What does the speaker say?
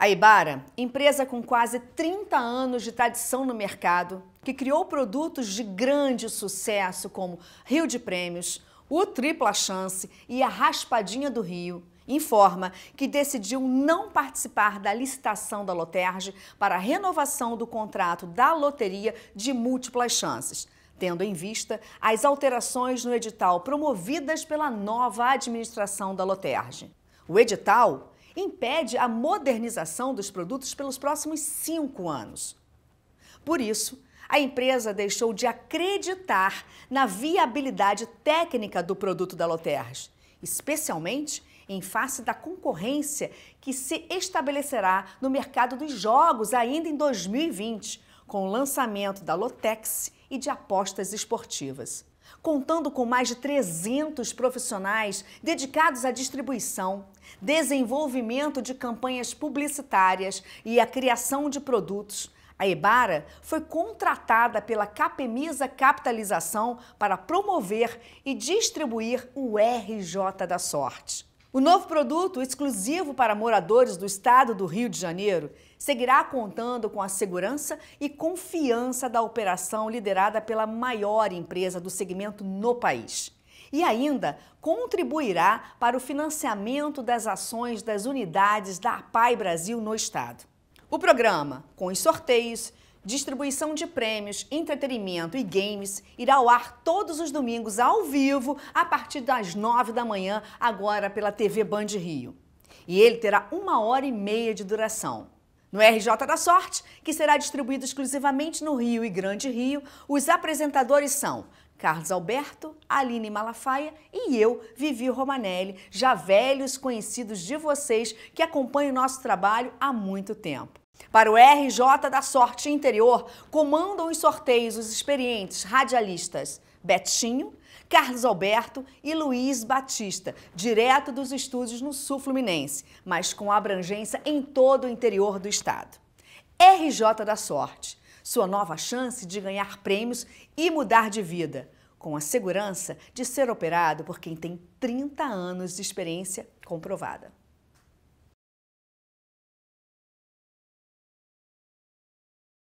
A Ibara, empresa com quase 30 anos de tradição no mercado, que criou produtos de grande sucesso como Rio de Prêmios, o Tripla Chance e a Raspadinha do Rio, informa que decidiu não participar da licitação da Loterge para a renovação do contrato da loteria de múltiplas chances, tendo em vista as alterações no edital promovidas pela nova administração da Loterge. O edital impede a modernização dos produtos pelos próximos cinco anos. Por isso, a empresa deixou de acreditar na viabilidade técnica do produto da Loterras, especialmente em face da concorrência que se estabelecerá no mercado dos jogos ainda em 2020, com o lançamento da Lotex e de apostas esportivas contando com mais de 300 profissionais dedicados à distribuição, desenvolvimento de campanhas publicitárias e à criação de produtos. A Ebara foi contratada pela Capemisa Capitalização para promover e distribuir o RJ da Sorte. O novo produto, exclusivo para moradores do estado do Rio de Janeiro, seguirá contando com a segurança e confiança da operação liderada pela maior empresa do segmento no país. E ainda contribuirá para o financiamento das ações das unidades da APAI Brasil no estado. O programa, com os sorteios, distribuição de prêmios, entretenimento e games irá ao ar todos os domingos ao vivo a partir das nove da manhã, agora pela TV Band Rio. E ele terá uma hora e meia de duração. No RJ da Sorte, que será distribuído exclusivamente no Rio e Grande Rio, os apresentadores são Carlos Alberto, Aline Malafaia e eu, Vivi Romanelli, já velhos conhecidos de vocês que acompanham o nosso trabalho há muito tempo. Para o RJ da Sorte Interior, comandam os sorteios os experientes radialistas Betinho, Carlos Alberto e Luiz Batista, direto dos estúdios no Sul Fluminense, mas com abrangência em todo o interior do estado. RJ da Sorte, sua nova chance de ganhar prêmios e mudar de vida, com a segurança de ser operado por quem tem 30 anos de experiência comprovada.